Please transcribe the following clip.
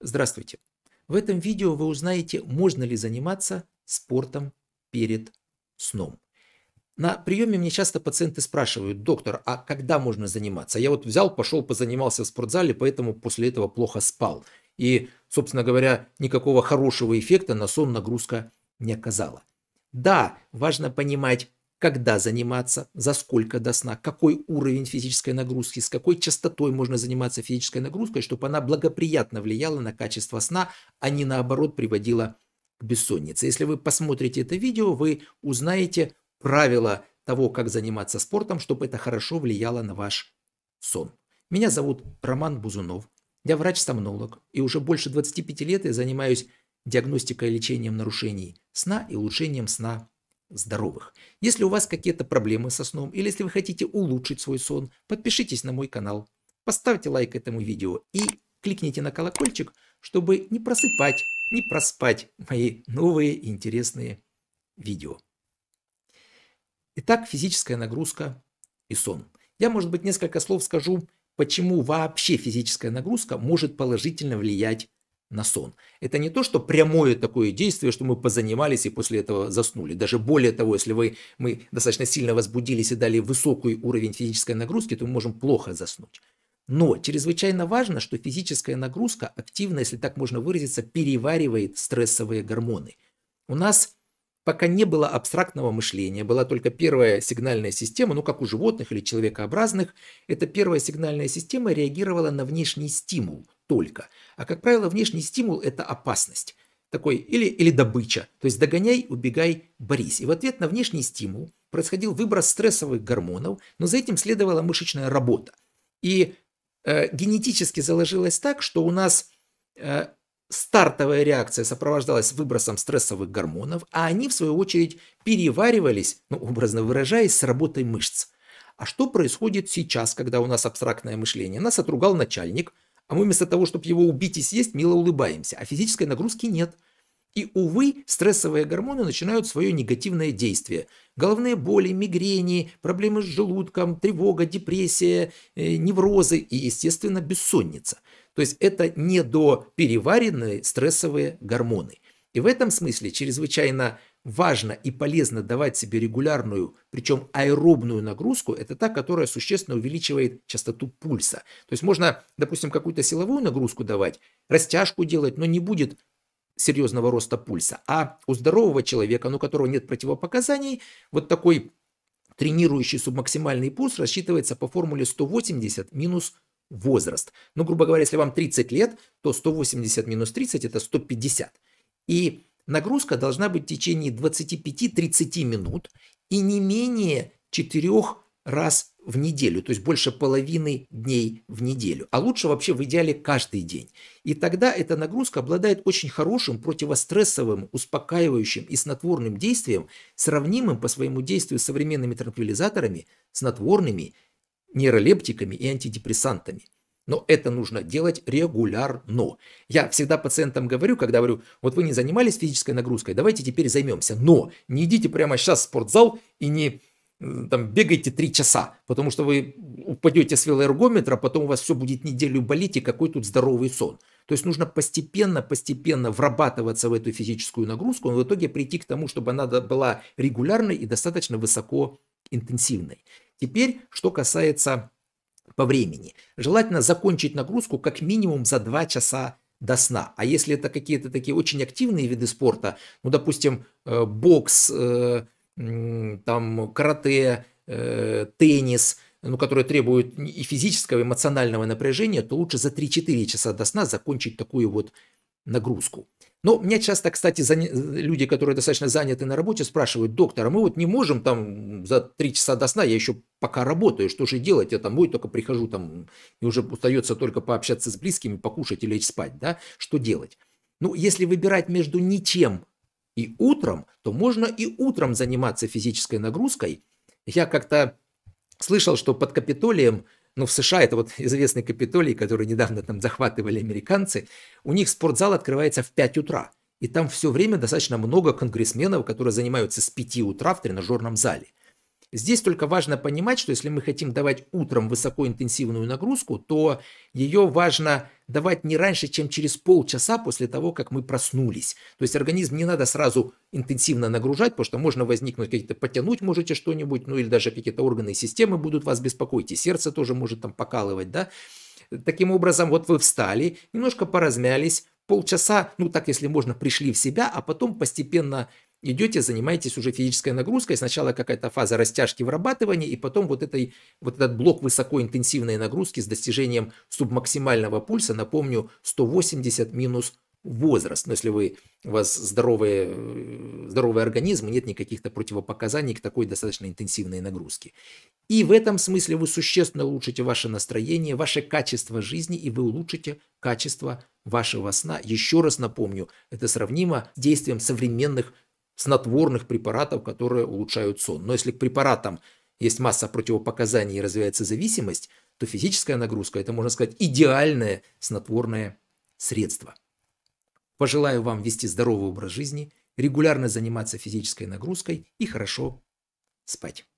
Здравствуйте! В этом видео вы узнаете, можно ли заниматься спортом перед сном. На приеме мне часто пациенты спрашивают, доктор, а когда можно заниматься? Я вот взял, пошел, позанимался в спортзале, поэтому после этого плохо спал. И, собственно говоря, никакого хорошего эффекта на сон нагрузка не оказала. Да, важно понимать, когда заниматься, за сколько до сна, какой уровень физической нагрузки, с какой частотой можно заниматься физической нагрузкой, чтобы она благоприятно влияла на качество сна, а не наоборот приводила к бессоннице. Если вы посмотрите это видео, вы узнаете правила того, как заниматься спортом, чтобы это хорошо влияло на ваш сон. Меня зовут Роман Бузунов. Я врач-сомнолог, и уже больше 25 лет я занимаюсь диагностикой и лечением нарушений сна и улучшением сна здоровых. Если у вас какие-то проблемы со сном или если вы хотите улучшить свой сон, подпишитесь на мой канал, поставьте лайк этому видео и кликните на колокольчик, чтобы не просыпать, не проспать мои новые интересные видео. Итак, физическая нагрузка и сон. Я, может быть, несколько слов скажу, почему вообще физическая нагрузка может положительно влиять на сон. Это не то, что прямое такое действие, что мы позанимались и после этого заснули. Даже более того, если вы, мы достаточно сильно возбудились и дали высокий уровень физической нагрузки, то мы можем плохо заснуть. Но чрезвычайно важно, что физическая нагрузка активно, если так можно выразиться, переваривает стрессовые гормоны. У нас пока не было абстрактного мышления, была только первая сигнальная система, ну как у животных или человекообразных, эта первая сигнальная система реагировала на внешний стимул – только. А, как правило, внешний стимул – это опасность. Такой или, или добыча. То есть догоняй, убегай, борись. И в ответ на внешний стимул происходил выброс стрессовых гормонов, но за этим следовала мышечная работа. И э, генетически заложилось так, что у нас э, стартовая реакция сопровождалась выбросом стрессовых гормонов, а они, в свою очередь, переваривались, ну, образно выражаясь, с работой мышц. А что происходит сейчас, когда у нас абстрактное мышление? Нас отругал начальник – а мы вместо того, чтобы его убить и съесть, мило улыбаемся, а физической нагрузки нет. И, увы, стрессовые гормоны начинают свое негативное действие. Головные боли, мигрени, проблемы с желудком, тревога, депрессия, э, неврозы и, естественно, бессонница. То есть это недопереваренные стрессовые гормоны. И в этом смысле чрезвычайно важно и полезно давать себе регулярную, причем аэробную нагрузку, это та, которая существенно увеличивает частоту пульса. То есть можно, допустим, какую-то силовую нагрузку давать, растяжку делать, но не будет серьезного роста пульса. А у здорового человека, ну, у которого нет противопоказаний, вот такой тренирующий субмаксимальный пульс рассчитывается по формуле 180 минус возраст. Ну, грубо говоря, если вам 30 лет, то 180 минус 30 это 150. И Нагрузка должна быть в течение 25-30 минут и не менее 4 раз в неделю, то есть больше половины дней в неделю, а лучше вообще в идеале каждый день. И тогда эта нагрузка обладает очень хорошим противострессовым, успокаивающим и снотворным действием, сравнимым по своему действию с современными транквилизаторами, снотворными, нейролептиками и антидепрессантами – но это нужно делать регулярно. Я всегда пациентам говорю, когда говорю, вот вы не занимались физической нагрузкой, давайте теперь займемся, но не идите прямо сейчас в спортзал и не э, там бегайте три часа, потому что вы упадете с велоэргометра, потом у вас все будет неделю болеть, и какой тут здоровый сон. То есть нужно постепенно, постепенно врабатываться в эту физическую нагрузку, но в итоге прийти к тому, чтобы она была регулярной и достаточно высоко интенсивной. Теперь, что касается по времени. Желательно закончить нагрузку как минимум за 2 часа до сна. А если это какие-то такие очень активные виды спорта, ну, допустим, э, бокс, э, там, карате, э, теннис, ну, которые требуют и физического, и эмоционального напряжения, то лучше за 3-4 часа до сна закончить такую вот нагрузку. Но ну, меня часто, кстати, заня... Э, люди, которые достаточно заняты на работе, спрашивают, доктор, а мы вот не можем там за три часа до сна, я еще пока работаю, что же делать? Я там будет только прихожу там, и уже остается только пообщаться с близкими, покушать и лечь спать, да? Что делать? Ну, если выбирать между ничем и утром, то можно и утром заниматься физической нагрузкой. Я как-то слышал, что под Капитолием – но в США, это вот известный Капитолий, который недавно там захватывали американцы, у них спортзал открывается в 5 утра. И там все время достаточно много конгрессменов, которые занимаются с 5 утра в тренажерном зале. Здесь только важно понимать, что если мы хотим давать утром высокоинтенсивную нагрузку, то ее важно давать не раньше, чем через полчаса после того, как мы проснулись. То есть организм не надо сразу интенсивно нагружать, потому что можно возникнуть какие-то, потянуть можете что-нибудь, ну или даже какие-то органы и системы будут вас беспокоить, и сердце тоже может там покалывать, да. Таким образом, вот вы встали, немножко поразмялись, полчаса, ну так если можно, пришли в себя, а потом постепенно идете, занимаетесь уже физической нагрузкой. Сначала какая-то фаза растяжки, вырабатывания, и потом вот, этой, вот этот блок высокоинтенсивной нагрузки с достижением субмаксимального пульса, напомню, 180 минус возраст. Но ну, если вы, у вас здоровые, здоровый организм, нет никаких-то противопоказаний к такой достаточно интенсивной нагрузке. И в этом смысле вы существенно улучшите ваше настроение, ваше качество жизни, и вы улучшите качество вашего сна. Еще раз напомню, это сравнимо с действием современных снотворных препаратов, которые улучшают сон. Но если к препаратам есть масса противопоказаний и развивается зависимость, то физическая нагрузка – это, можно сказать, идеальное снотворное средство. Пожелаю вам вести здоровый образ жизни, регулярно заниматься физической нагрузкой и хорошо спать.